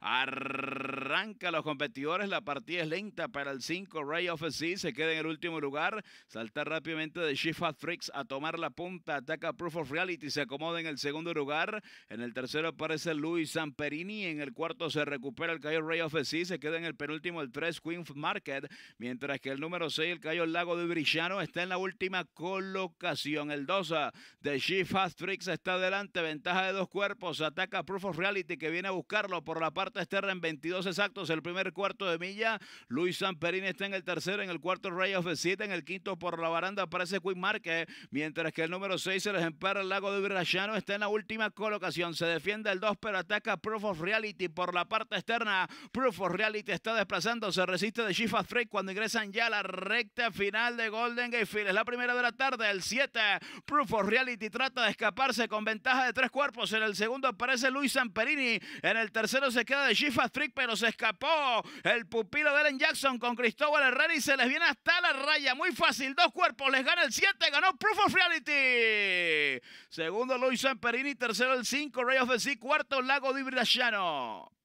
Arranca los competidores, la partida es lenta para el 5 Ray of sea. se queda en el último lugar, salta rápidamente de Shift Freaks a tomar la punta, ataca Proof of Reality, se acomoda en el segundo lugar, en el tercero aparece Luis Samperini, en el cuarto se recupera el cayó Ray of sea. se queda en el penúltimo el 3 Queen Market, mientras que el número 6 el Cayo Lago de Brillano está en la última colocación, el 2 de Shift Tricks está adelante, ventaja de dos cuerpos, ataca Proof of Reality que viene a buscarlo por la parte externa en 22 exactos, el primer cuarto de milla. Luis Samperín está en el tercero, en el cuarto Ray of the City, en el quinto por la baranda aparece Quinn Marque mientras que el número 6, el Lago de Virrachano, está en la última colocación. Se defiende el 2, pero ataca Proof of Reality por la parte externa. Proof of Reality está desplazando, se resiste de Shifa Freight cuando ingresan ya a la recta final de Golden Gate Es la primera de la tarde, el 7. Proof of Reality trata de escaparse con ventaja de tres cuerpos. En el segundo aparece Luis Samperini, en el tercero se queda de pero se escapó el pupilo de Ellen Jackson con Cristóbal Herrera y se les viene hasta la raya. Muy fácil, dos cuerpos, les gana el 7, ganó Proof of Reality. Segundo Luis Perini tercero el 5, Ray of the Sea, cuarto Lago de